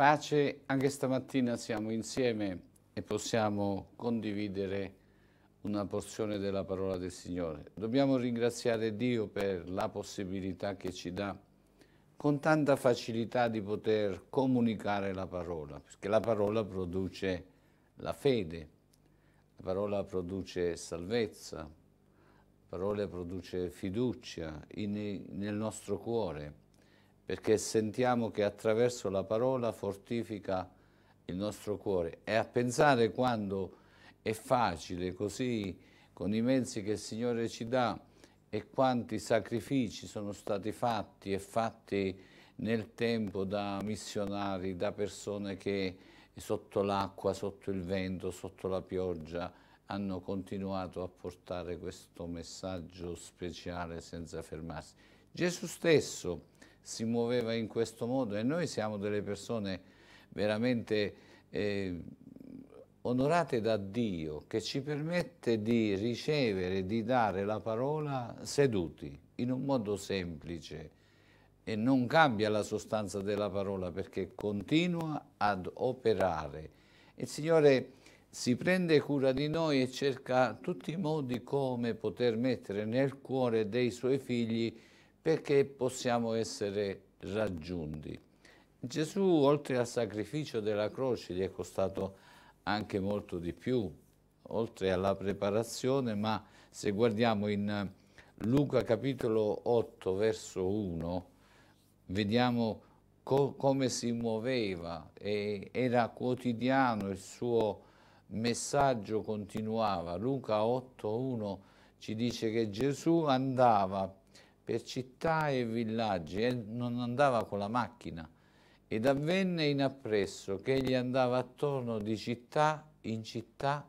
Pace, anche stamattina siamo insieme e possiamo condividere una porzione della parola del Signore. Dobbiamo ringraziare Dio per la possibilità che ci dà con tanta facilità di poter comunicare la parola, perché la parola produce la fede, la parola produce salvezza, la parola produce fiducia in, nel nostro cuore perché sentiamo che attraverso la parola fortifica il nostro cuore. E a pensare quando è facile così, con i mezzi che il Signore ci dà e quanti sacrifici sono stati fatti e fatti nel tempo da missionari, da persone che sotto l'acqua, sotto il vento, sotto la pioggia hanno continuato a portare questo messaggio speciale senza fermarsi. Gesù stesso si muoveva in questo modo e noi siamo delle persone veramente eh, onorate da Dio che ci permette di ricevere, di dare la parola seduti in un modo semplice e non cambia la sostanza della parola perché continua ad operare. Il Signore si prende cura di noi e cerca tutti i modi come poter mettere nel cuore dei suoi figli perché possiamo essere raggiunti. Gesù, oltre al sacrificio della croce, gli è costato anche molto di più, oltre alla preparazione, ma se guardiamo in Luca capitolo 8, verso 1, vediamo co come si muoveva e era quotidiano il suo messaggio continuava. Luca 8, 1 ci dice che Gesù andava per città e villaggi e non andava con la macchina. Ed avvenne in appresso che egli andava attorno di città in città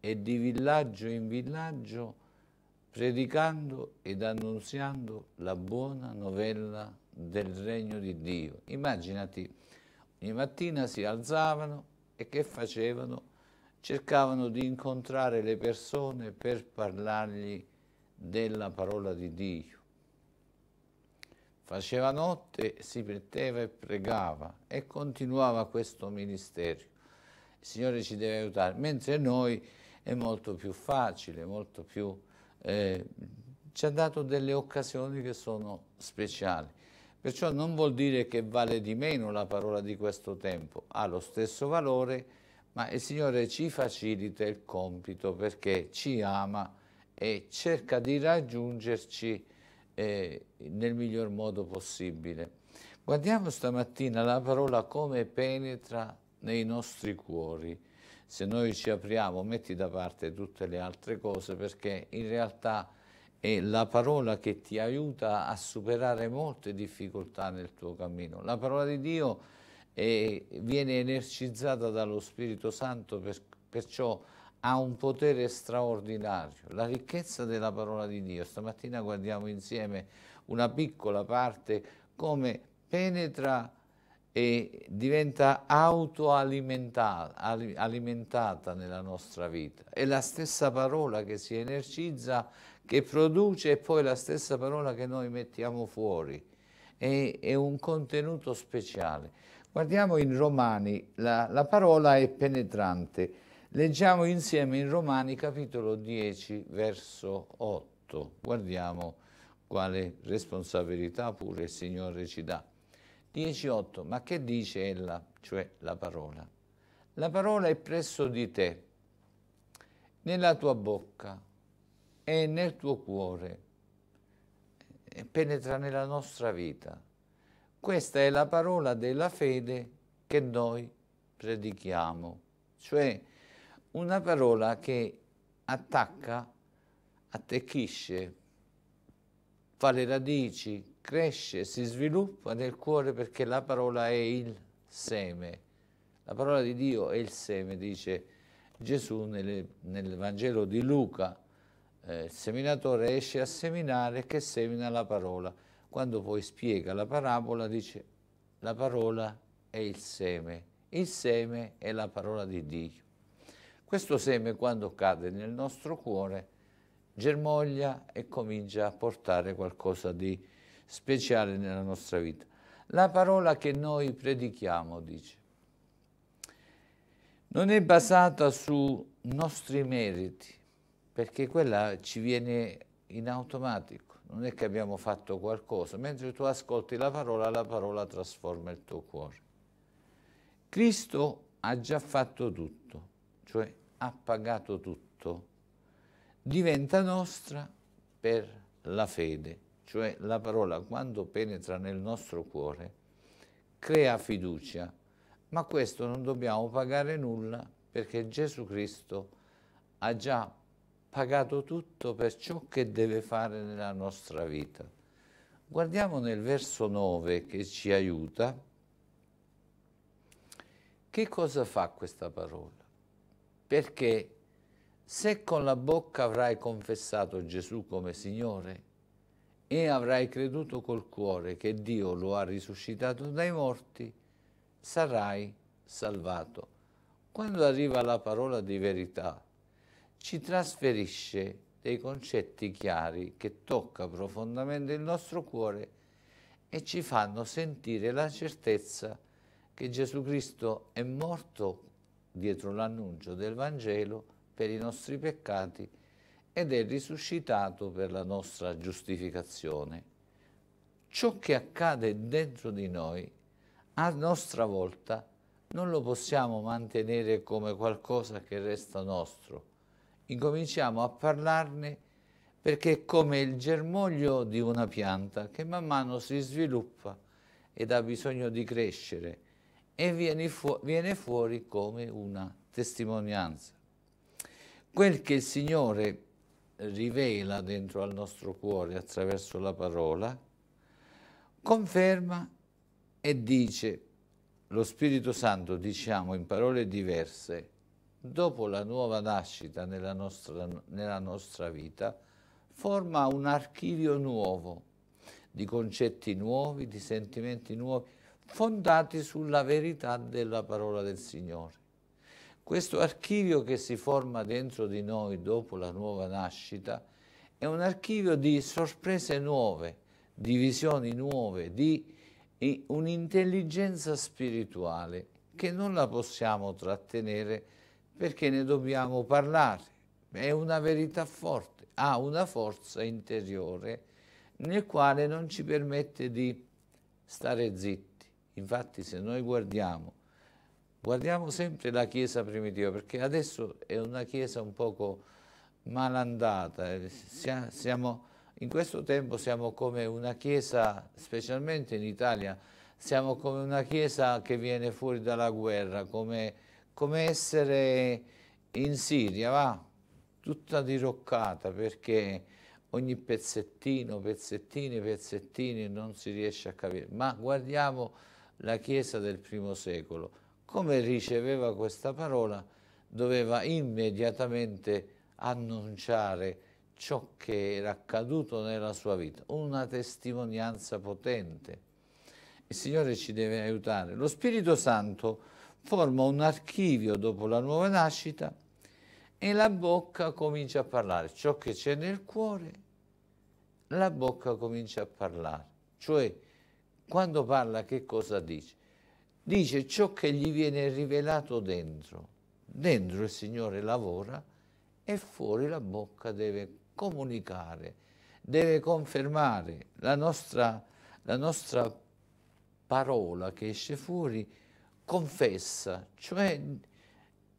e di villaggio in villaggio, predicando ed annunziando la buona novella del regno di Dio. Immaginati, ogni mattina si alzavano e che facevano? Cercavano di incontrare le persone per parlargli della parola di Dio faceva notte, si metteva e pregava e continuava questo ministero. Il Signore ci deve aiutare, mentre noi è molto più facile, molto più... Eh, ci ha dato delle occasioni che sono speciali. Perciò non vuol dire che vale di meno la parola di questo tempo, ha lo stesso valore, ma il Signore ci facilita il compito perché ci ama e cerca di raggiungerci eh, nel miglior modo possibile. Guardiamo stamattina la parola come penetra nei nostri cuori. Se noi ci apriamo, metti da parte tutte le altre cose perché in realtà è la parola che ti aiuta a superare molte difficoltà nel tuo cammino. La parola di Dio è, viene energizzata dallo Spirito Santo, per, perciò ha un potere straordinario, la ricchezza della parola di Dio. Stamattina guardiamo insieme una piccola parte come penetra e diventa autoalimentata nella nostra vita. È la stessa parola che si energizza, che produce e poi la stessa parola che noi mettiamo fuori. È, è un contenuto speciale. Guardiamo in Romani, la, la parola è penetrante Leggiamo insieme in Romani capitolo 10 verso 8. Guardiamo quale responsabilità pure il Signore ci dà. 10.8. Ma che dice ella, cioè la parola? La parola è presso di te, nella tua bocca e nel tuo cuore, e penetra nella nostra vita. Questa è la parola della fede che noi predichiamo, cioè una parola che attacca, attecchisce, fa le radici, cresce, si sviluppa nel cuore perché la parola è il seme. La parola di Dio è il seme, dice Gesù nelle, nel Vangelo di Luca. Eh, il seminatore esce a seminare che semina la parola. Quando poi spiega la parabola dice la parola è il seme. Il seme è la parola di Dio. Questo seme quando cade nel nostro cuore germoglia e comincia a portare qualcosa di speciale nella nostra vita. La parola che noi predichiamo, dice, non è basata su nostri meriti, perché quella ci viene in automatico, non è che abbiamo fatto qualcosa, mentre tu ascolti la parola, la parola trasforma il tuo cuore. Cristo ha già fatto tutto, cioè ha pagato tutto, diventa nostra per la fede, cioè la parola quando penetra nel nostro cuore crea fiducia, ma questo non dobbiamo pagare nulla perché Gesù Cristo ha già pagato tutto per ciò che deve fare nella nostra vita. Guardiamo nel verso 9 che ci aiuta. Che cosa fa questa parola? Perché se con la bocca avrai confessato Gesù come Signore e avrai creduto col cuore che Dio lo ha risuscitato dai morti, sarai salvato. Quando arriva la parola di verità, ci trasferisce dei concetti chiari che tocca profondamente il nostro cuore e ci fanno sentire la certezza che Gesù Cristo è morto dietro l'annuncio del Vangelo per i nostri peccati ed è risuscitato per la nostra giustificazione. Ciò che accade dentro di noi, a nostra volta, non lo possiamo mantenere come qualcosa che resta nostro. Incominciamo a parlarne perché è come il germoglio di una pianta che man mano si sviluppa ed ha bisogno di crescere e viene, fu viene fuori come una testimonianza. Quel che il Signore rivela dentro al nostro cuore attraverso la parola, conferma e dice, lo Spirito Santo, diciamo in parole diverse, dopo la nuova nascita nella nostra, nella nostra vita, forma un archivio nuovo di concetti nuovi, di sentimenti nuovi, fondati sulla verità della parola del Signore. Questo archivio che si forma dentro di noi dopo la nuova nascita è un archivio di sorprese nuove, di visioni nuove, di un'intelligenza spirituale che non la possiamo trattenere perché ne dobbiamo parlare. È una verità forte, ha una forza interiore nel quale non ci permette di stare zitti Infatti se noi guardiamo, guardiamo sempre la Chiesa primitiva, perché adesso è una Chiesa un poco malandata, eh, siamo, in questo tempo siamo come una Chiesa, specialmente in Italia, siamo come una Chiesa che viene fuori dalla guerra, come, come essere in Siria, va? Tutta diroccata perché ogni pezzettino, pezzettini, pezzettini non si riesce a capire. Ma guardiamo la Chiesa del primo secolo, come riceveva questa parola, doveva immediatamente annunciare ciò che era accaduto nella sua vita, una testimonianza potente. Il Signore ci deve aiutare. Lo Spirito Santo forma un archivio dopo la nuova nascita e la bocca comincia a parlare. Ciò che c'è nel cuore, la bocca comincia a parlare. Cioè, quando parla che cosa dice? Dice ciò che gli viene rivelato dentro. Dentro il Signore lavora e fuori la bocca deve comunicare, deve confermare la nostra, la nostra parola che esce fuori, confessa, cioè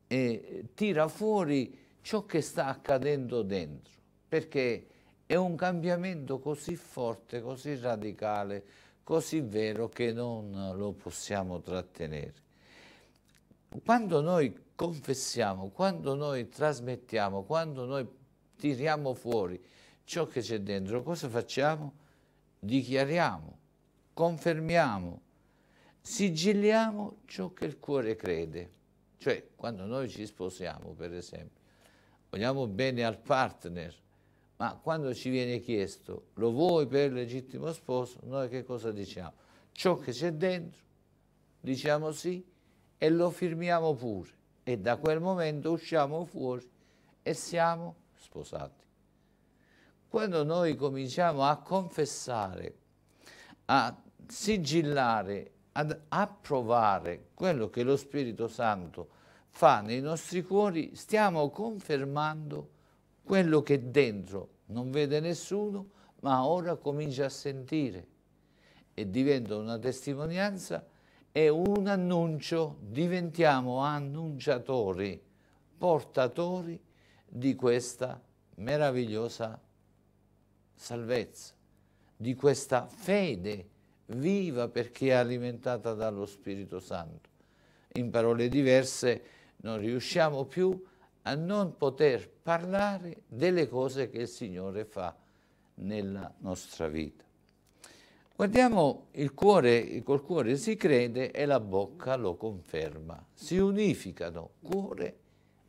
eh, tira fuori ciò che sta accadendo dentro, perché è un cambiamento così forte, così radicale, così vero che non lo possiamo trattenere. Quando noi confessiamo, quando noi trasmettiamo, quando noi tiriamo fuori ciò che c'è dentro, cosa facciamo? Dichiariamo, confermiamo, sigilliamo ciò che il cuore crede. Cioè, quando noi ci sposiamo, per esempio, vogliamo bene al partner, ma quando ci viene chiesto lo vuoi per legittimo sposo, noi che cosa diciamo? Ciò che c'è dentro, diciamo sì e lo firmiamo pure e da quel momento usciamo fuori e siamo sposati. Quando noi cominciamo a confessare, a sigillare, ad approvare quello che lo Spirito Santo fa nei nostri cuori, stiamo confermando quello che dentro non vede nessuno, ma ora comincia a sentire e diventa una testimonianza e un annuncio, diventiamo annunciatori, portatori di questa meravigliosa salvezza, di questa fede viva perché è alimentata dallo Spirito Santo. In parole diverse non riusciamo più a a non poter parlare delle cose che il Signore fa nella nostra vita. Guardiamo il cuore, col cuore si crede e la bocca lo conferma. Si unificano cuore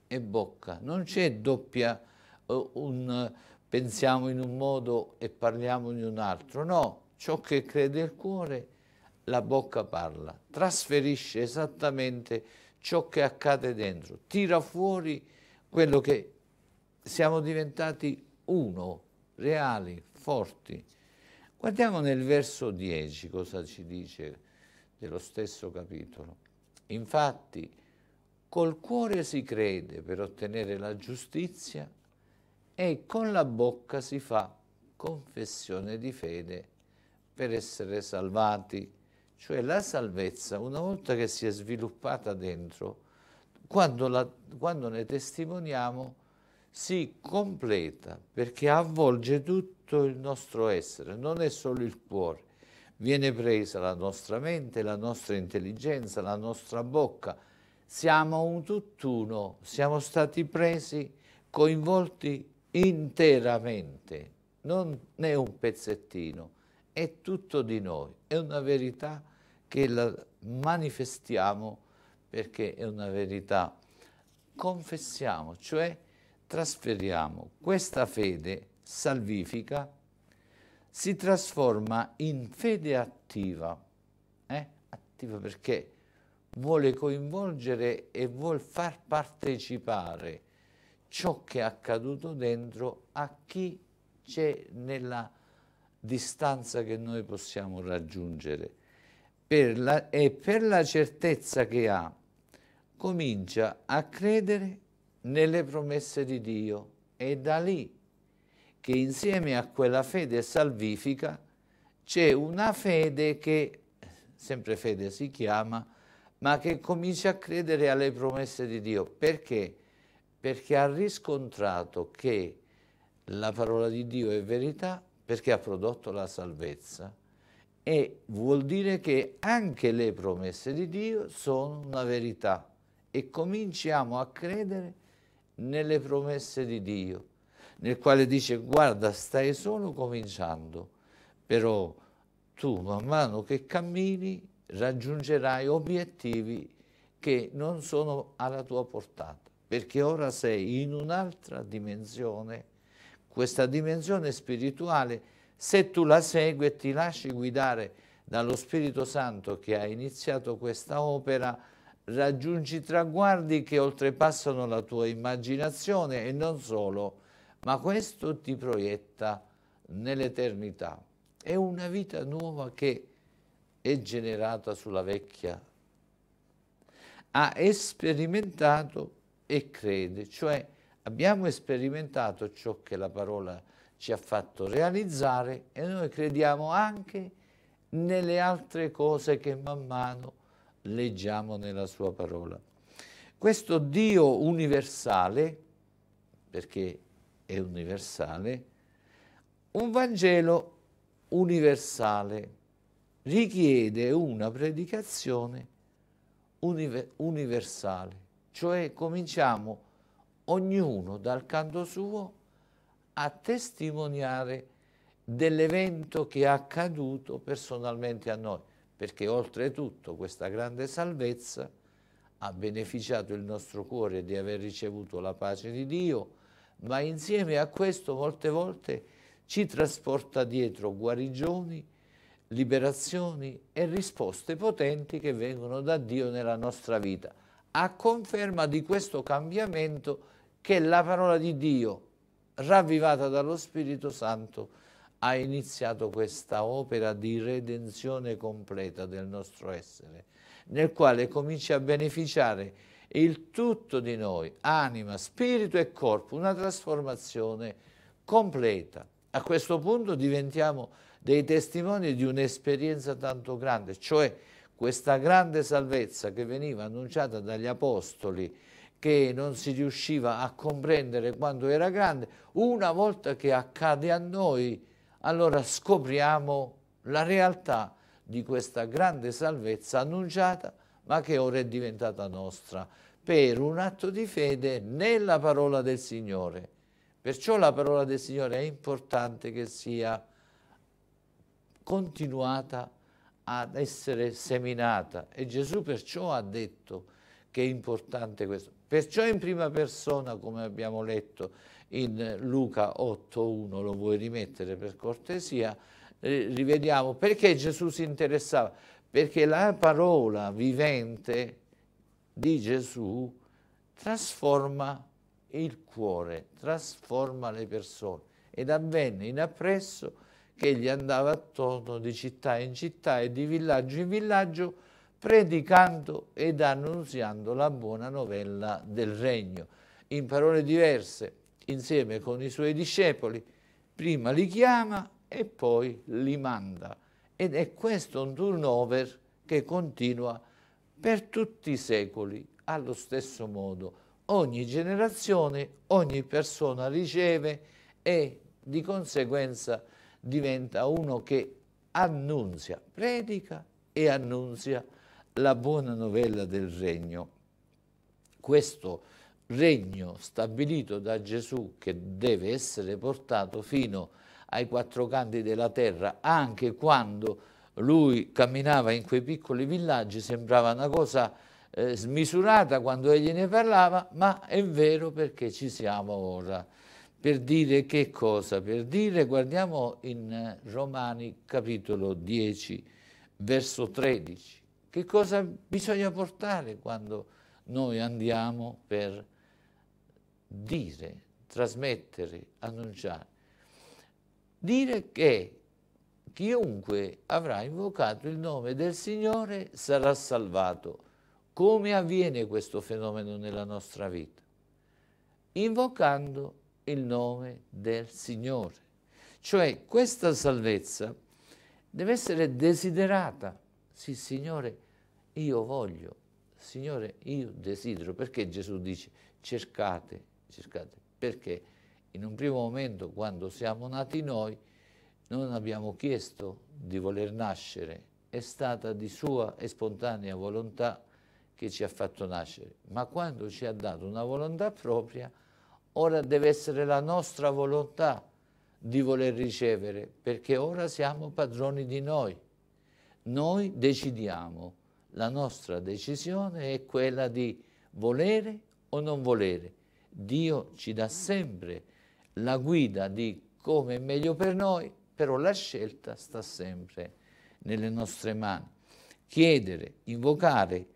e bocca. Non c'è doppia, uh, un, uh, pensiamo in un modo e parliamo in un altro. No, ciò che crede il cuore, la bocca parla. Trasferisce esattamente ciò che accade dentro. Tira fuori quello che siamo diventati uno, reali, forti. Guardiamo nel verso 10 cosa ci dice dello stesso capitolo. Infatti, col cuore si crede per ottenere la giustizia e con la bocca si fa confessione di fede per essere salvati. Cioè la salvezza, una volta che si è sviluppata dentro, quando, la, quando ne testimoniamo si completa perché avvolge tutto il nostro essere, non è solo il cuore. Viene presa la nostra mente, la nostra intelligenza, la nostra bocca. Siamo un tutt'uno, siamo stati presi, coinvolti interamente, non è un pezzettino, è tutto di noi, è una verità che la manifestiamo perché è una verità. Confessiamo, cioè trasferiamo questa fede salvifica, si trasforma in fede attiva, eh? attiva perché vuole coinvolgere e vuole far partecipare ciò che è accaduto dentro a chi c'è nella distanza che noi possiamo raggiungere per la, e per la certezza che ha comincia a credere nelle promesse di Dio. È da lì che insieme a quella fede salvifica c'è una fede che, sempre fede si chiama, ma che comincia a credere alle promesse di Dio. Perché? Perché ha riscontrato che la parola di Dio è verità perché ha prodotto la salvezza e vuol dire che anche le promesse di Dio sono una verità e cominciamo a credere nelle promesse di Dio, nel quale dice guarda stai solo cominciando, però tu man mano che cammini raggiungerai obiettivi che non sono alla tua portata, perché ora sei in un'altra dimensione, questa dimensione spirituale, se tu la segui e ti lasci guidare dallo Spirito Santo che ha iniziato questa opera, raggiungi traguardi che oltrepassano la tua immaginazione e non solo, ma questo ti proietta nell'eternità. È una vita nuova che è generata sulla vecchia. Ha sperimentato e crede, cioè abbiamo sperimentato ciò che la parola ci ha fatto realizzare e noi crediamo anche nelle altre cose che man mano leggiamo nella sua parola. Questo Dio universale, perché è universale, un Vangelo universale richiede una predicazione universale, cioè cominciamo ognuno dal canto suo a testimoniare dell'evento che è accaduto personalmente a noi perché oltretutto questa grande salvezza ha beneficiato il nostro cuore di aver ricevuto la pace di Dio, ma insieme a questo molte volte ci trasporta dietro guarigioni, liberazioni e risposte potenti che vengono da Dio nella nostra vita, a conferma di questo cambiamento che la parola di Dio, ravvivata dallo Spirito Santo, ha iniziato questa opera di redenzione completa del nostro essere, nel quale comincia a beneficiare il tutto di noi, anima, spirito e corpo, una trasformazione completa. A questo punto diventiamo dei testimoni di un'esperienza tanto grande, cioè questa grande salvezza che veniva annunciata dagli apostoli che non si riusciva a comprendere quando era grande, una volta che accade a noi, allora scopriamo la realtà di questa grande salvezza annunciata ma che ora è diventata nostra per un atto di fede nella parola del Signore. Perciò la parola del Signore è importante che sia continuata ad essere seminata e Gesù perciò ha detto che è importante questo. Perciò in prima persona, come abbiamo letto, in Luca 8.1, lo vuoi rimettere per cortesia, eh, rivediamo perché Gesù si interessava, perché la parola vivente di Gesù trasforma il cuore, trasforma le persone. Ed avvenne in appresso che egli andava attorno di città in città e di villaggio in villaggio predicando ed annunziando la buona novella del regno. In parole diverse, insieme con i suoi discepoli, prima li chiama e poi li manda. Ed è questo un turnover che continua per tutti i secoli allo stesso modo. Ogni generazione, ogni persona riceve e di conseguenza diventa uno che annunzia, predica e annunzia la buona novella del regno. Questo è regno stabilito da Gesù che deve essere portato fino ai quattro canti della terra, anche quando lui camminava in quei piccoli villaggi, sembrava una cosa eh, smisurata quando egli ne parlava, ma è vero perché ci siamo ora. Per dire che cosa? Per dire, guardiamo in eh, Romani capitolo 10, verso 13, che cosa bisogna portare quando noi andiamo per dire, trasmettere, annunciare. Dire che chiunque avrà invocato il nome del Signore sarà salvato. Come avviene questo fenomeno nella nostra vita? Invocando il nome del Signore. Cioè questa salvezza deve essere desiderata. Sì, Signore, io voglio, Signore, io desidero. Perché Gesù dice cercate confiscate, perché in un primo momento quando siamo nati noi non abbiamo chiesto di voler nascere, è stata di sua e spontanea volontà che ci ha fatto nascere, ma quando ci ha dato una volontà propria, ora deve essere la nostra volontà di voler ricevere, perché ora siamo padroni di noi. Noi decidiamo, la nostra decisione è quella di volere o non volere. Dio ci dà sempre la guida di come è meglio per noi, però la scelta sta sempre nelle nostre mani. Chiedere, invocare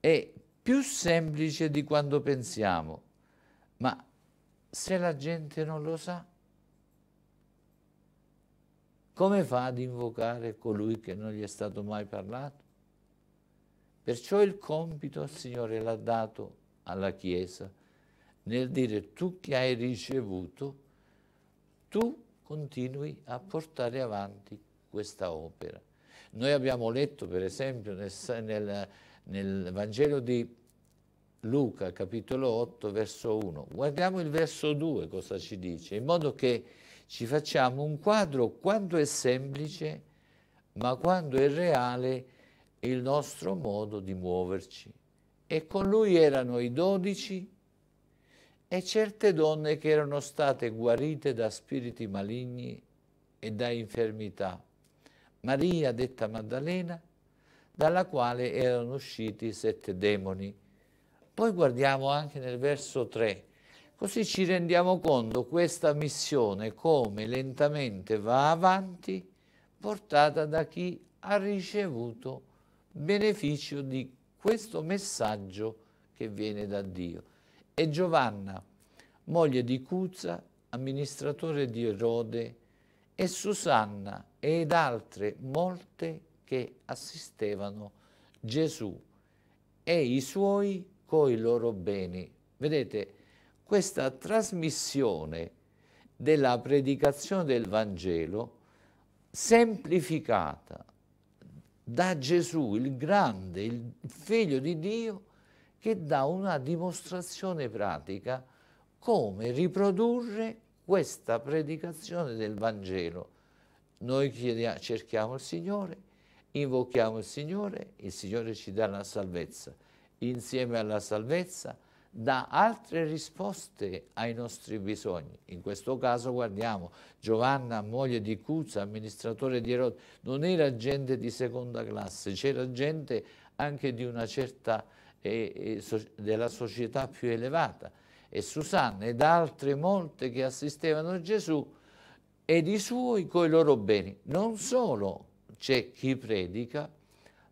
è più semplice di quanto pensiamo, ma se la gente non lo sa, come fa ad invocare colui che non gli è stato mai parlato? Perciò il compito il Signore l'ha dato alla Chiesa nel dire tu che hai ricevuto, tu continui a portare avanti questa opera. Noi abbiamo letto per esempio nel, nel, nel Vangelo di Luca capitolo 8 verso 1. Guardiamo il verso 2 cosa ci dice, in modo che ci facciamo un quadro quanto è semplice, ma quando è reale il nostro modo di muoverci. E con lui erano i dodici e certe donne che erano state guarite da spiriti maligni e da infermità. Maria, detta Maddalena, dalla quale erano usciti sette demoni. Poi guardiamo anche nel verso 3, così ci rendiamo conto questa missione come lentamente va avanti, portata da chi ha ricevuto beneficio di questo messaggio che viene da Dio e Giovanna, moglie di Cuzza, amministratore di Erode, e Susanna ed altre molte che assistevano Gesù e i suoi coi loro beni. Vedete, questa trasmissione della predicazione del Vangelo semplificata da Gesù, il grande, il figlio di Dio, che dà una dimostrazione pratica come riprodurre questa predicazione del Vangelo. Noi chiediamo, cerchiamo il Signore, invochiamo il Signore, il Signore ci dà la salvezza. Insieme alla salvezza dà altre risposte ai nostri bisogni. In questo caso guardiamo Giovanna, moglie di Cuzza, amministratore di Erode, non era gente di seconda classe, c'era gente anche di una certa e, e, della società più elevata e Susanna ed altre molte che assistevano Gesù ed i suoi coi loro beni. Non solo c'è chi predica,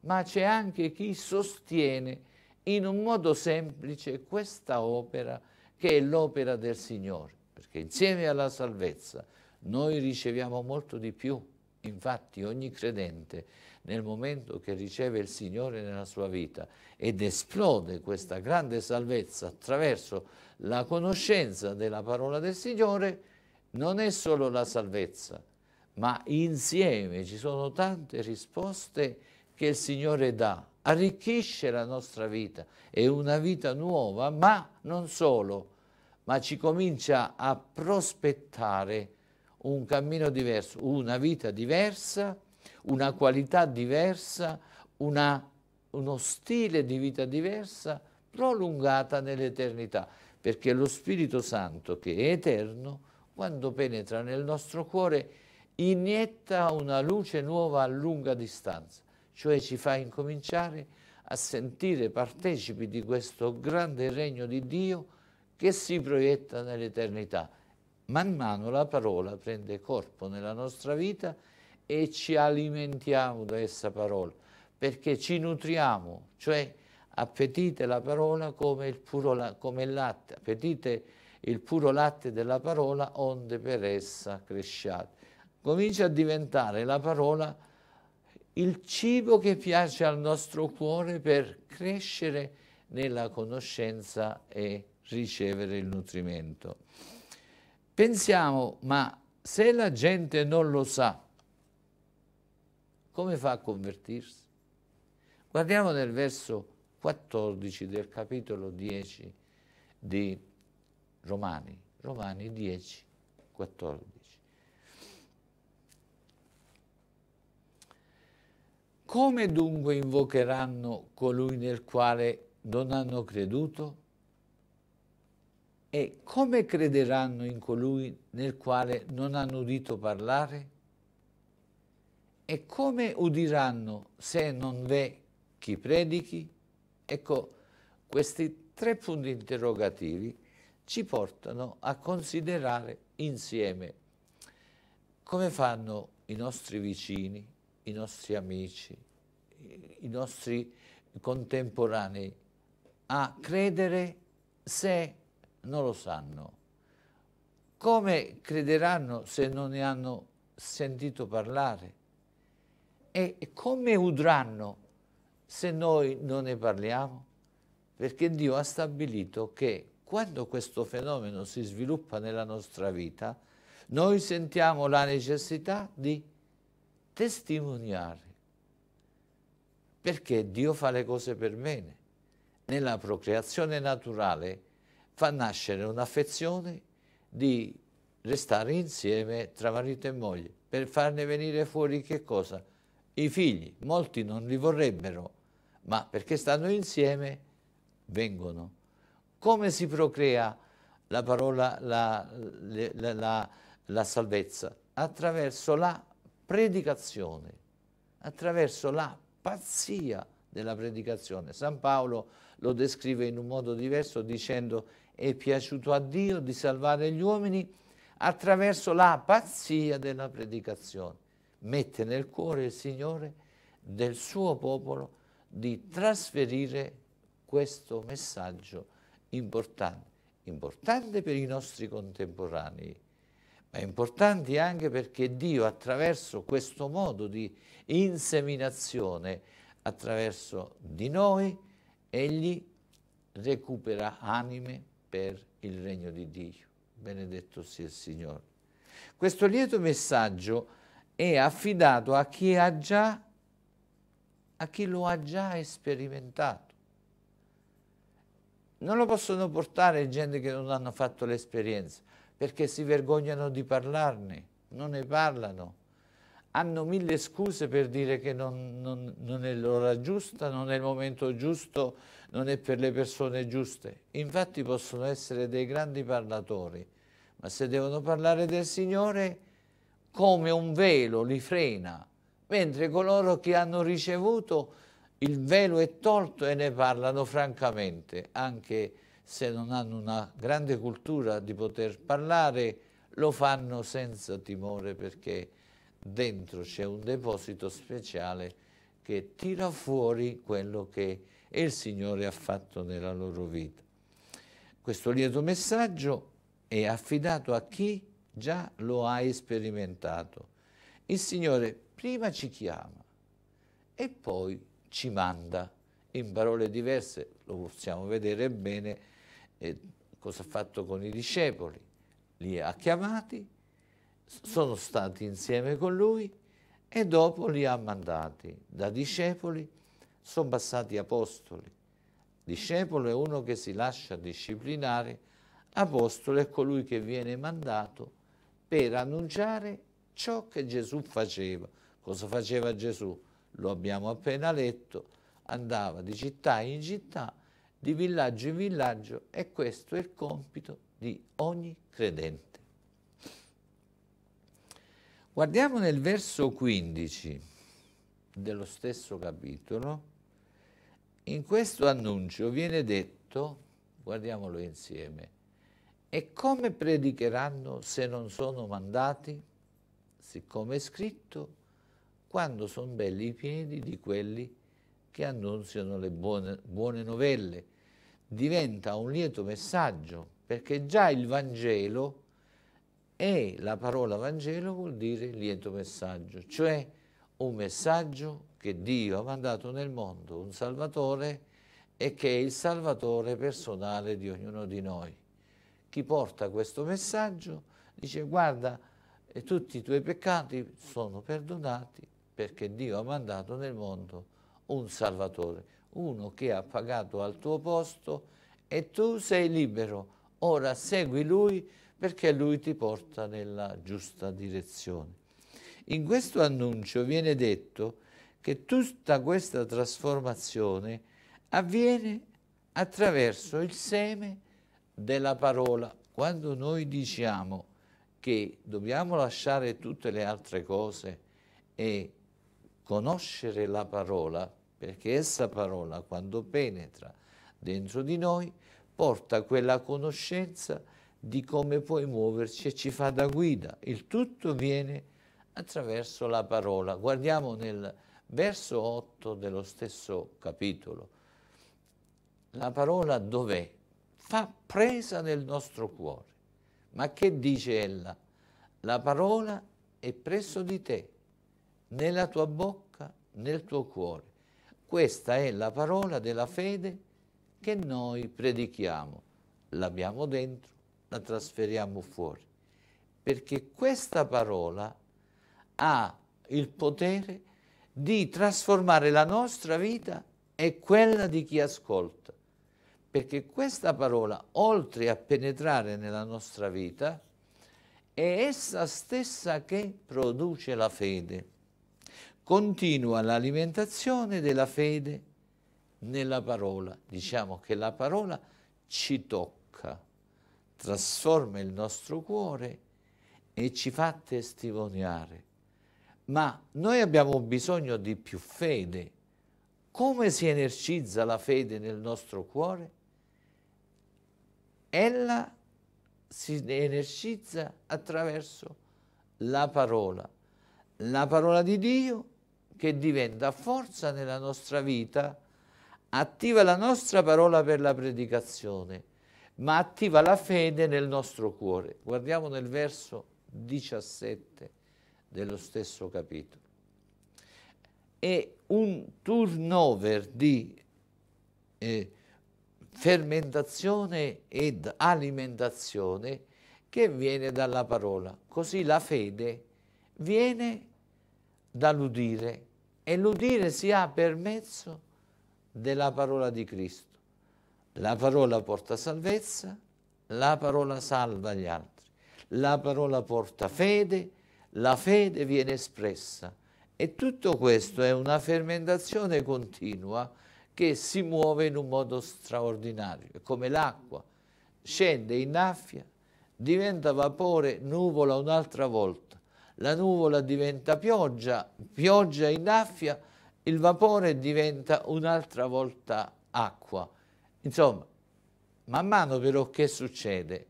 ma c'è anche chi sostiene in un modo semplice questa opera che è l'opera del Signore, perché insieme alla salvezza noi riceviamo molto di più. Infatti ogni credente nel momento che riceve il Signore nella sua vita ed esplode questa grande salvezza attraverso la conoscenza della parola del Signore, non è solo la salvezza, ma insieme ci sono tante risposte che il Signore dà, arricchisce la nostra vita, è una vita nuova, ma non solo, ma ci comincia a prospettare un cammino diverso, una vita diversa una qualità diversa, una, uno stile di vita diversa prolungata nell'eternità, perché lo Spirito Santo che è eterno, quando penetra nel nostro cuore, inietta una luce nuova a lunga distanza, cioè ci fa incominciare a sentire partecipi di questo grande regno di Dio che si proietta nell'eternità. Man mano la parola prende corpo nella nostra vita e ci alimentiamo da essa parola, perché ci nutriamo, cioè appetite la parola come il, puro, come il latte, appetite il puro latte della parola onde per essa cresciate. Comincia a diventare la parola il cibo che piace al nostro cuore per crescere nella conoscenza e ricevere il nutrimento. Pensiamo, ma se la gente non lo sa, come fa a convertirsi? Guardiamo nel verso 14 del capitolo 10 di Romani, Romani 10, 14. Come dunque invocheranno colui nel quale non hanno creduto? E come crederanno in colui nel quale non hanno udito parlare? E come udiranno se non v'è chi predichi? Ecco, questi tre punti interrogativi ci portano a considerare insieme come fanno i nostri vicini, i nostri amici, i nostri contemporanei a credere se non lo sanno. Come crederanno se non ne hanno sentito parlare? E come udranno se noi non ne parliamo? Perché Dio ha stabilito che quando questo fenomeno si sviluppa nella nostra vita, noi sentiamo la necessità di testimoniare. Perché Dio fa le cose per bene. Nella procreazione naturale fa nascere un'affezione di restare insieme tra marito e moglie, per farne venire fuori che cosa? I figli, molti non li vorrebbero, ma perché stanno insieme vengono. Come si procrea la parola, la, la, la, la salvezza? Attraverso la predicazione, attraverso la pazzia della predicazione. San Paolo lo descrive in un modo diverso dicendo è piaciuto a Dio di salvare gli uomini attraverso la pazzia della predicazione mette nel cuore il Signore del suo popolo di trasferire questo messaggio importante, importante per i nostri contemporanei, ma importante anche perché Dio attraverso questo modo di inseminazione, attraverso di noi, egli recupera anime per il regno di Dio. Benedetto sia il Signore. Questo lieto messaggio è affidato a chi, ha già, a chi lo ha già sperimentato. Non lo possono portare gente che non hanno fatto l'esperienza, perché si vergognano di parlarne, non ne parlano. Hanno mille scuse per dire che non, non, non è l'ora giusta, non è il momento giusto, non è per le persone giuste. Infatti possono essere dei grandi parlatori, ma se devono parlare del Signore come un velo li frena, mentre coloro che hanno ricevuto il velo è tolto e ne parlano francamente, anche se non hanno una grande cultura di poter parlare, lo fanno senza timore perché dentro c'è un deposito speciale che tira fuori quello che il Signore ha fatto nella loro vita. Questo lieto messaggio è affidato a chi già lo hai sperimentato. Il Signore prima ci chiama e poi ci manda. In parole diverse lo possiamo vedere bene eh, cosa ha fatto con i discepoli. Li ha chiamati, sono stati insieme con lui e dopo li ha mandati. Da discepoli sono passati apostoli. Discepolo è uno che si lascia disciplinare, apostolo è colui che viene mandato per annunciare ciò che Gesù faceva. Cosa faceva Gesù? Lo abbiamo appena letto, andava di città in città, di villaggio in villaggio e questo è il compito di ogni credente. Guardiamo nel verso 15 dello stesso capitolo, in questo annuncio viene detto, guardiamolo insieme, e come predicheranno se non sono mandati? Siccome è scritto, quando sono belli i piedi di quelli che annunziano le buone, buone novelle. Diventa un lieto messaggio, perché già il Vangelo e la parola Vangelo vuol dire lieto messaggio, cioè un messaggio che Dio ha mandato nel mondo, un Salvatore, e che è il Salvatore personale di ognuno di noi chi porta questo messaggio dice guarda eh, tutti i tuoi peccati sono perdonati perché Dio ha mandato nel mondo un Salvatore, uno che ha pagato al tuo posto e tu sei libero. Ora segui Lui perché Lui ti porta nella giusta direzione. In questo annuncio viene detto che tutta questa trasformazione avviene attraverso il seme della parola. Quando noi diciamo che dobbiamo lasciare tutte le altre cose e conoscere la parola, perché essa parola quando penetra dentro di noi porta quella conoscenza di come puoi muoverci e ci fa da guida. Il tutto viene attraverso la parola. Guardiamo nel verso 8 dello stesso capitolo. La parola dov'è? fa presa nel nostro cuore. Ma che dice ella? La parola è presso di te, nella tua bocca, nel tuo cuore. Questa è la parola della fede che noi predichiamo. L'abbiamo dentro, la trasferiamo fuori. Perché questa parola ha il potere di trasformare la nostra vita e quella di chi ascolta perché questa parola, oltre a penetrare nella nostra vita, è essa stessa che produce la fede. Continua l'alimentazione della fede nella parola. Diciamo che la parola ci tocca, trasforma il nostro cuore e ci fa testimoniare. Ma noi abbiamo bisogno di più fede. Come si energizza la fede nel nostro cuore? ella si energizza attraverso la parola, la parola di Dio che diventa forza nella nostra vita, attiva la nostra parola per la predicazione, ma attiva la fede nel nostro cuore. Guardiamo nel verso 17 dello stesso capitolo. È un turnover di eh, fermentazione ed alimentazione che viene dalla parola. Così la fede viene dall'udire e l'udire si ha per mezzo della parola di Cristo. La parola porta salvezza, la parola salva gli altri, la parola porta fede, la fede viene espressa e tutto questo è una fermentazione continua che si muove in un modo straordinario, come l'acqua, scende, innaffia, diventa vapore, nuvola un'altra volta, la nuvola diventa pioggia, pioggia innaffia, il vapore diventa un'altra volta acqua. Insomma, man mano però che succede?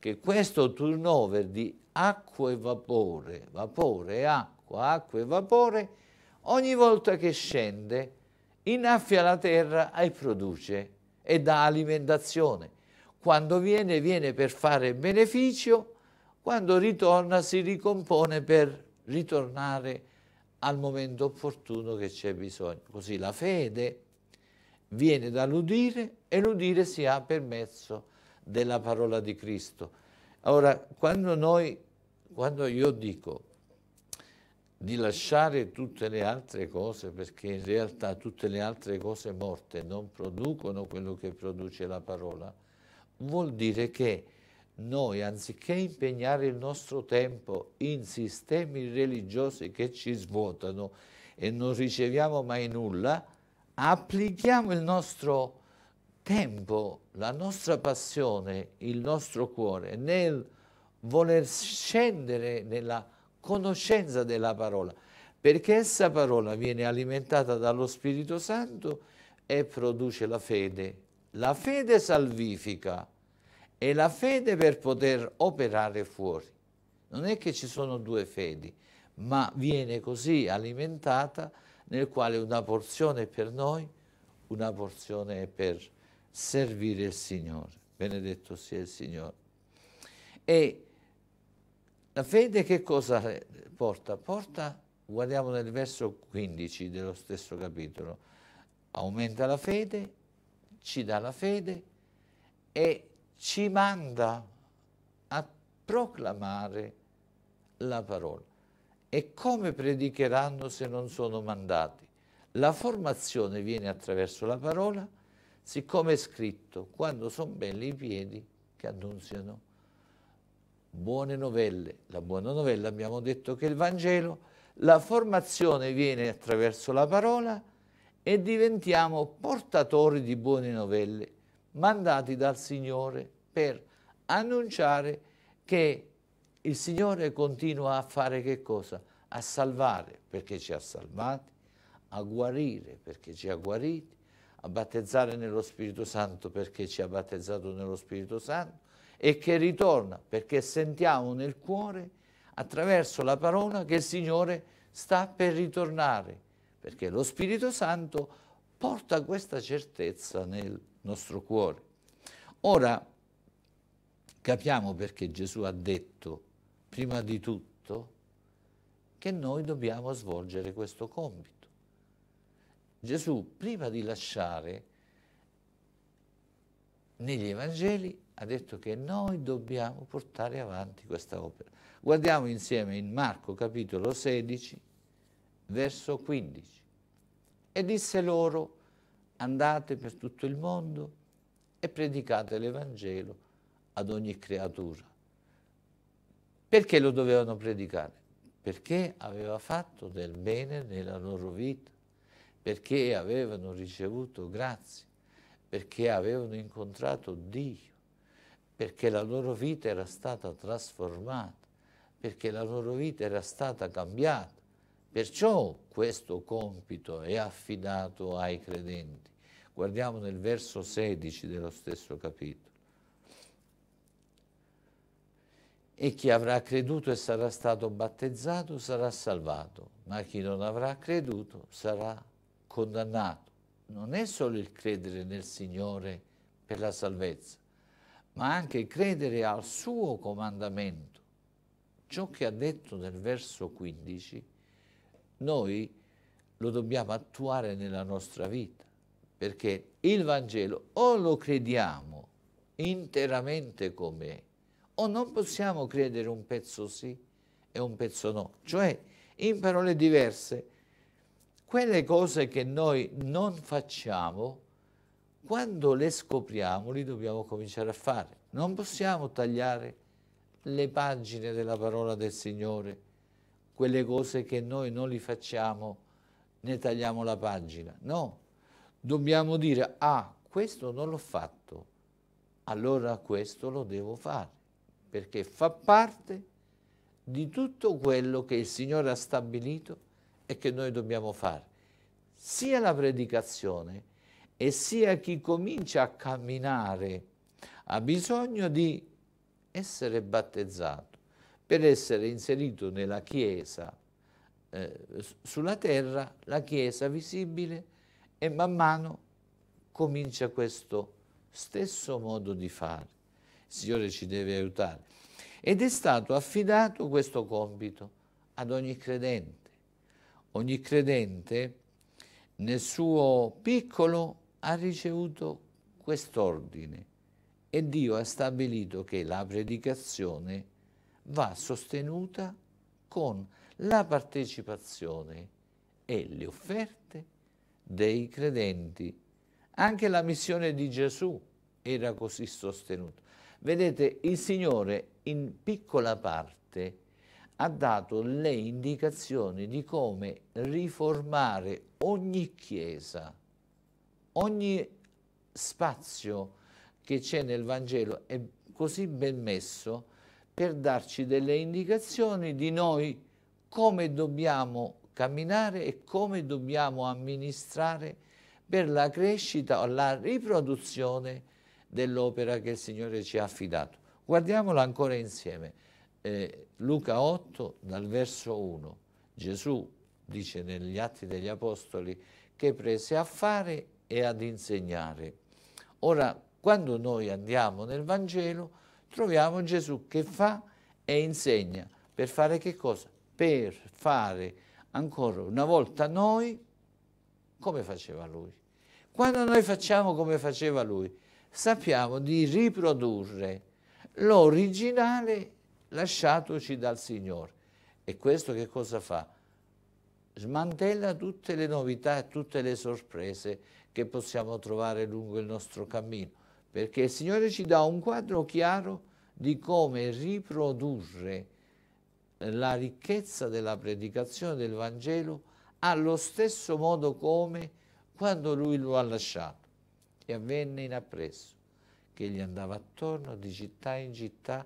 Che questo turnover di acqua e vapore, vapore e acqua, acqua e vapore, ogni volta che scende innaffia la terra e produce e dà alimentazione. Quando viene, viene per fare beneficio, quando ritorna si ricompone per ritornare al momento opportuno che c'è bisogno. Così la fede viene dall'udire e l'udire si ha per mezzo della parola di Cristo. Ora, quando noi, quando io dico di lasciare tutte le altre cose perché in realtà tutte le altre cose morte non producono quello che produce la parola, vuol dire che noi anziché impegnare il nostro tempo in sistemi religiosi che ci svuotano e non riceviamo mai nulla, applichiamo il nostro tempo, la nostra passione, il nostro cuore nel voler scendere nella conoscenza della parola, perché essa parola viene alimentata dallo Spirito Santo e produce la fede. La fede salvifica e la fede per poter operare fuori. Non è che ci sono due fedi, ma viene così alimentata nel quale una porzione è per noi, una porzione è per servire il Signore. Benedetto sia il Signore. E la fede che cosa eh, porta? Porta, guardiamo nel verso 15 dello stesso capitolo, aumenta la fede, ci dà la fede e ci manda a proclamare la parola. E come predicheranno se non sono mandati? La formazione viene attraverso la parola, siccome è scritto, quando sono belli i piedi che annunziano buone novelle. La buona novella abbiamo detto che il Vangelo, la formazione viene attraverso la parola e diventiamo portatori di buone novelle, mandati dal Signore per annunciare che il Signore continua a fare che cosa? A salvare perché ci ha salvati, a guarire perché ci ha guariti, a battezzare nello Spirito Santo perché ci ha battezzato nello Spirito Santo, e che ritorna perché sentiamo nel cuore attraverso la parola che il Signore sta per ritornare, perché lo Spirito Santo porta questa certezza nel nostro cuore. Ora capiamo perché Gesù ha detto, prima di tutto, che noi dobbiamo svolgere questo compito. Gesù, prima di lasciare, negli Evangeli ha detto che noi dobbiamo portare avanti questa opera. Guardiamo insieme in Marco capitolo 16, verso 15. E disse loro, andate per tutto il mondo e predicate l'Evangelo ad ogni creatura. Perché lo dovevano predicare? Perché aveva fatto del bene nella loro vita, perché avevano ricevuto grazie, perché avevano incontrato Dio perché la loro vita era stata trasformata, perché la loro vita era stata cambiata. Perciò questo compito è affidato ai credenti. Guardiamo nel verso 16 dello stesso capitolo. E chi avrà creduto e sarà stato battezzato sarà salvato, ma chi non avrà creduto sarà condannato. Non è solo il credere nel Signore per la salvezza, ma anche credere al suo comandamento. Ciò che ha detto nel verso 15, noi lo dobbiamo attuare nella nostra vita, perché il Vangelo o lo crediamo interamente com'è, o non possiamo credere un pezzo sì e un pezzo no. Cioè, in parole diverse, quelle cose che noi non facciamo, quando le scopriamo li dobbiamo cominciare a fare. Non possiamo tagliare le pagine della parola del Signore, quelle cose che noi non li facciamo, ne tagliamo la pagina. No, dobbiamo dire, ah, questo non l'ho fatto, allora questo lo devo fare, perché fa parte di tutto quello che il Signore ha stabilito e che noi dobbiamo fare. Sia la predicazione, e sia chi comincia a camminare ha bisogno di essere battezzato per essere inserito nella Chiesa eh, sulla terra, la Chiesa visibile e man mano comincia questo stesso modo di fare. Il Signore ci deve aiutare. Ed è stato affidato questo compito ad ogni credente. Ogni credente nel suo piccolo ha ricevuto quest'ordine e Dio ha stabilito che la predicazione va sostenuta con la partecipazione e le offerte dei credenti. Anche la missione di Gesù era così sostenuta. Vedete, il Signore in piccola parte ha dato le indicazioni di come riformare ogni chiesa ogni spazio che c'è nel Vangelo è così ben messo per darci delle indicazioni di noi come dobbiamo camminare e come dobbiamo amministrare per la crescita o la riproduzione dell'opera che il Signore ci ha affidato. Guardiamola ancora insieme. Eh, Luca 8 dal verso 1. Gesù dice negli Atti degli Apostoli che prese a fare e ad insegnare. Ora, quando noi andiamo nel Vangelo, troviamo Gesù che fa e insegna. Per fare che cosa? Per fare ancora una volta noi come faceva lui. Quando noi facciamo come faceva lui, sappiamo di riprodurre l'originale lasciatoci dal Signore. E questo che cosa fa? Smantella tutte le novità e tutte le sorprese che possiamo trovare lungo il nostro cammino, perché il Signore ci dà un quadro chiaro di come riprodurre la ricchezza della predicazione del Vangelo allo stesso modo come quando lui lo ha lasciato. E avvenne in appresso che gli andava attorno di città in città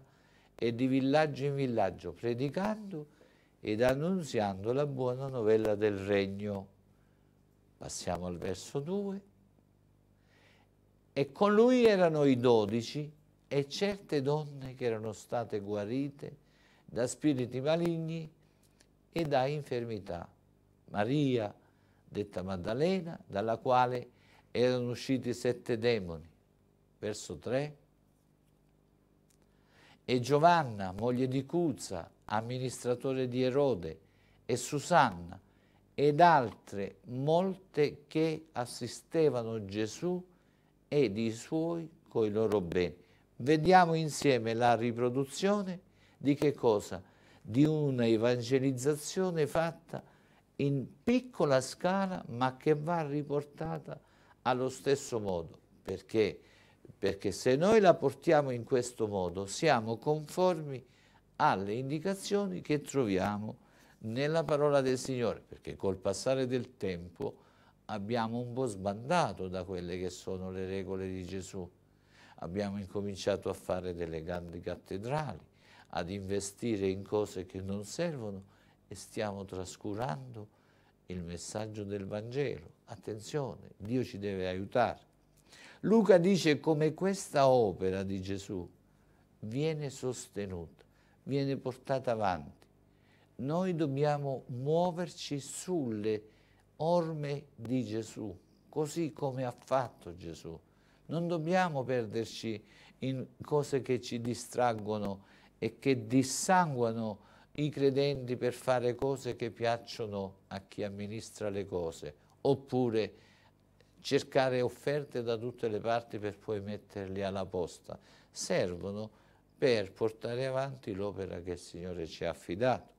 e di villaggio in villaggio, predicando ed annunziando la buona novella del regno. Passiamo al verso 2. E con lui erano i dodici e certe donne che erano state guarite da spiriti maligni e da infermità. Maria, detta Maddalena, dalla quale erano usciti sette demoni. Verso 3. E Giovanna, moglie di Cuzza, amministratore di Erode, e Susanna, ed altre molte che assistevano Gesù ed i suoi coi loro beni. Vediamo insieme la riproduzione di che cosa? Di una evangelizzazione fatta in piccola scala ma che va riportata allo stesso modo. Perché? Perché se noi la portiamo in questo modo siamo conformi alle indicazioni che troviamo nella parola del Signore, perché col passare del tempo abbiamo un po' sbandato da quelle che sono le regole di Gesù. Abbiamo incominciato a fare delle grandi cattedrali, ad investire in cose che non servono e stiamo trascurando il messaggio del Vangelo. Attenzione, Dio ci deve aiutare. Luca dice come questa opera di Gesù viene sostenuta, viene portata avanti noi dobbiamo muoverci sulle orme di Gesù, così come ha fatto Gesù. Non dobbiamo perderci in cose che ci distraggono e che dissanguano i credenti per fare cose che piacciono a chi amministra le cose, oppure cercare offerte da tutte le parti per poi metterle alla posta. Servono per portare avanti l'opera che il Signore ci ha affidato.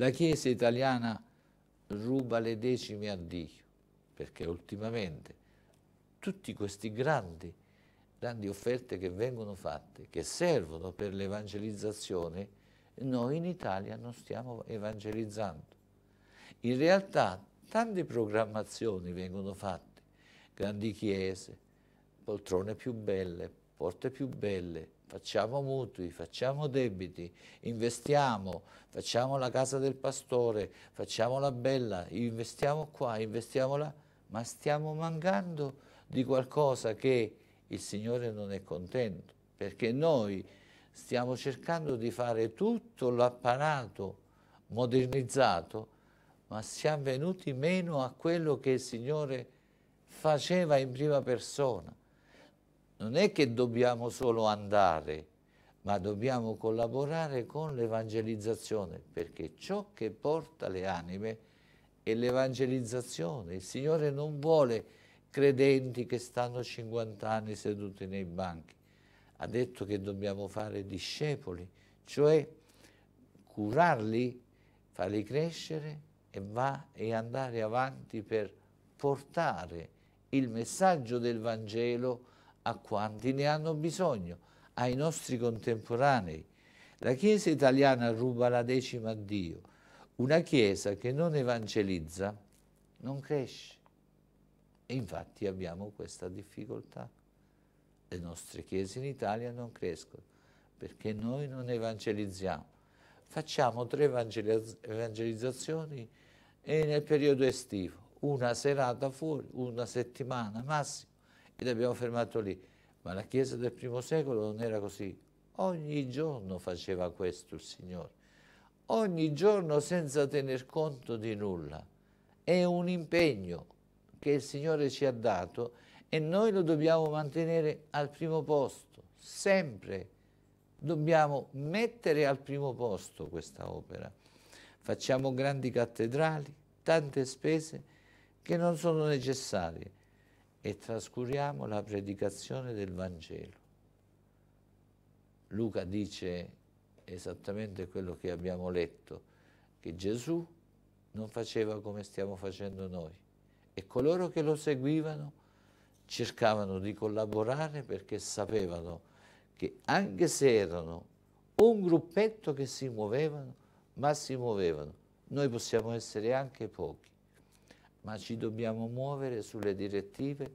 La Chiesa italiana ruba le decime a Dio, perché ultimamente tutti questi grandi, grandi offerte che vengono fatte, che servono per l'evangelizzazione, noi in Italia non stiamo evangelizzando. In realtà tante programmazioni vengono fatte, grandi chiese, poltrone più belle, porte più belle, facciamo mutui, facciamo debiti, investiamo, facciamo la casa del pastore, facciamo la bella, investiamo qua, investiamo là, ma stiamo mancando di qualcosa che il Signore non è contento, perché noi stiamo cercando di fare tutto l'apparato modernizzato, ma siamo venuti meno a quello che il Signore faceva in prima persona non è che dobbiamo solo andare, ma dobbiamo collaborare con l'evangelizzazione, perché ciò che porta le anime è l'evangelizzazione. Il Signore non vuole credenti che stanno 50 anni seduti nei banchi. Ha detto che dobbiamo fare discepoli, cioè curarli, farli crescere e, va, e andare avanti per portare il messaggio del Vangelo a quanti ne hanno bisogno, ai nostri contemporanei. La Chiesa italiana ruba la decima a Dio. Una Chiesa che non evangelizza non cresce. E infatti abbiamo questa difficoltà. Le nostre chiese in Italia non crescono perché noi non evangelizziamo. Facciamo tre evangeliz evangelizzazioni nel periodo estivo, una serata fuori, una settimana massimo ed abbiamo fermato lì. Ma la Chiesa del primo secolo non era così. Ogni giorno faceva questo il Signore. Ogni giorno senza tener conto di nulla. È un impegno che il Signore ci ha dato e noi lo dobbiamo mantenere al primo posto, sempre. Dobbiamo mettere al primo posto questa opera. Facciamo grandi cattedrali, tante spese che non sono necessarie e trascuriamo la predicazione del Vangelo. Luca dice esattamente quello che abbiamo letto, che Gesù non faceva come stiamo facendo noi e coloro che lo seguivano cercavano di collaborare perché sapevano che anche se erano un gruppetto che si muovevano, ma si muovevano, noi possiamo essere anche pochi ma ci dobbiamo muovere sulle direttive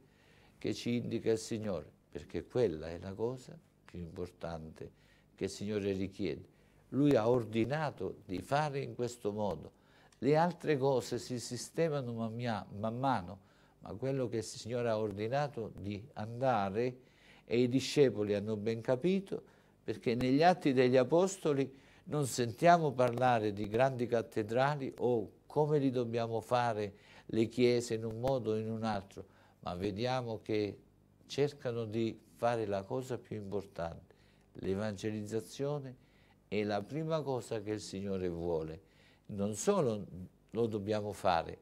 che ci indica il Signore, perché quella è la cosa più importante che il Signore richiede. Lui ha ordinato di fare in questo modo. Le altre cose si sistemano man mano, ma quello che il Signore ha ordinato di andare e i discepoli hanno ben capito, perché negli atti degli Apostoli non sentiamo parlare di grandi cattedrali o come li dobbiamo fare le chiese in un modo o in un altro, ma vediamo che cercano di fare la cosa più importante, l'evangelizzazione è la prima cosa che il Signore vuole. Non solo lo dobbiamo fare,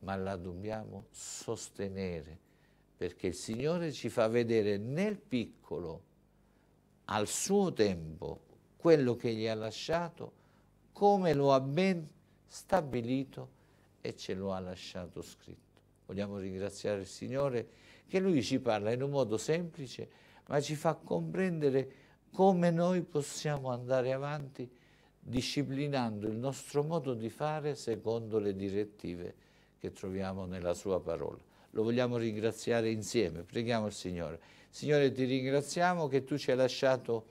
ma la dobbiamo sostenere, perché il Signore ci fa vedere nel piccolo, al suo tempo, quello che gli ha lasciato, come lo ha ben stabilito e ce lo ha lasciato scritto. Vogliamo ringraziare il Signore che Lui ci parla in un modo semplice, ma ci fa comprendere come noi possiamo andare avanti disciplinando il nostro modo di fare secondo le direttive che troviamo nella Sua parola. Lo vogliamo ringraziare insieme, preghiamo il Signore. Signore, ti ringraziamo che tu ci hai lasciato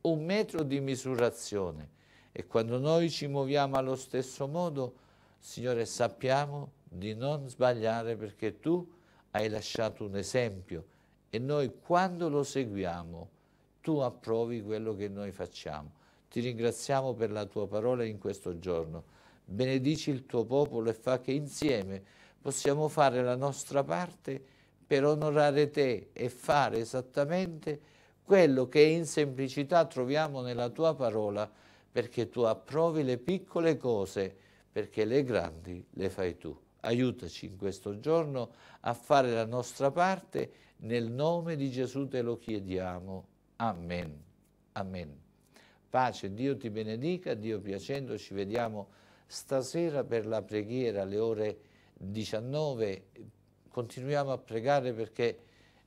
un metro di misurazione e quando noi ci muoviamo allo stesso modo, Signore, sappiamo di non sbagliare perché tu hai lasciato un esempio e noi quando lo seguiamo tu approvi quello che noi facciamo. Ti ringraziamo per la tua parola in questo giorno. Benedici il tuo popolo e fa che insieme possiamo fare la nostra parte per onorare te e fare esattamente quello che in semplicità troviamo nella tua parola, perché tu approvi le piccole cose perché le grandi le fai tu. Aiutaci in questo giorno a fare la nostra parte, nel nome di Gesù te lo chiediamo. Amen. Amen. Pace, Dio ti benedica, Dio piacendo, ci vediamo stasera per la preghiera alle ore 19. Continuiamo a pregare perché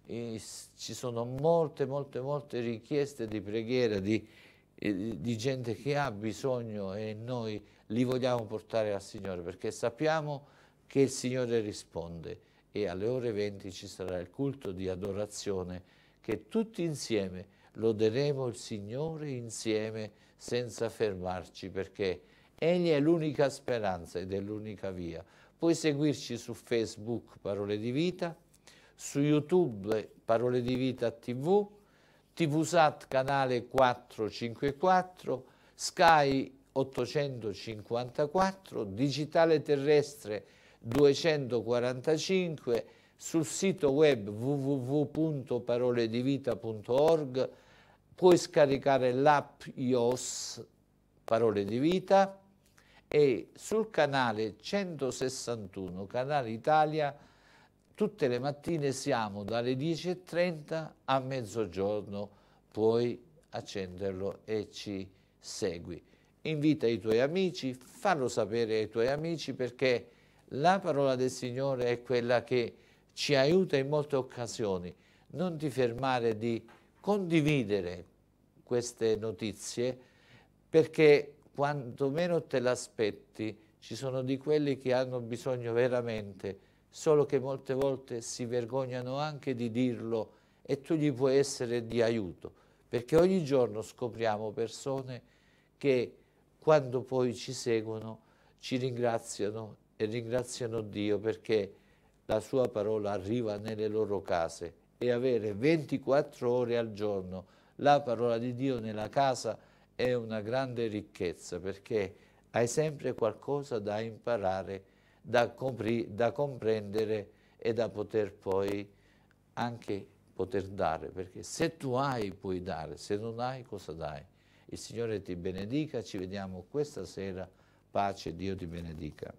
eh, ci sono molte, molte, molte richieste di preghiera, di, eh, di gente che ha bisogno e noi li vogliamo portare al Signore perché sappiamo che il Signore risponde e alle ore 20 ci sarà il culto di adorazione che tutti insieme loderemo il Signore insieme senza fermarci perché Egli è l'unica speranza ed è l'unica via. Puoi seguirci su Facebook Parole di Vita, su YouTube Parole di Vita TV, TVSat canale 454, Sky 854, digitale terrestre 245, sul sito web www.paroledivita.org puoi scaricare l'app IOS Parole di Vita e sul canale 161, canale Italia, tutte le mattine siamo dalle 10.30 a mezzogiorno, puoi accenderlo e ci segui invita i tuoi amici, fallo sapere ai tuoi amici perché la parola del Signore è quella che ci aiuta in molte occasioni. Non ti fermare di condividere queste notizie perché quanto meno te l'aspetti ci sono di quelli che hanno bisogno veramente, solo che molte volte si vergognano anche di dirlo e tu gli puoi essere di aiuto perché ogni giorno scopriamo persone che quando poi ci seguono, ci ringraziano e ringraziano Dio perché la sua parola arriva nelle loro case e avere 24 ore al giorno la parola di Dio nella casa è una grande ricchezza perché hai sempre qualcosa da imparare, da, da comprendere e da poter poi anche poter dare, perché se tu hai puoi dare, se non hai cosa dai? Il Signore ti benedica, ci vediamo questa sera, pace, Dio ti benedica.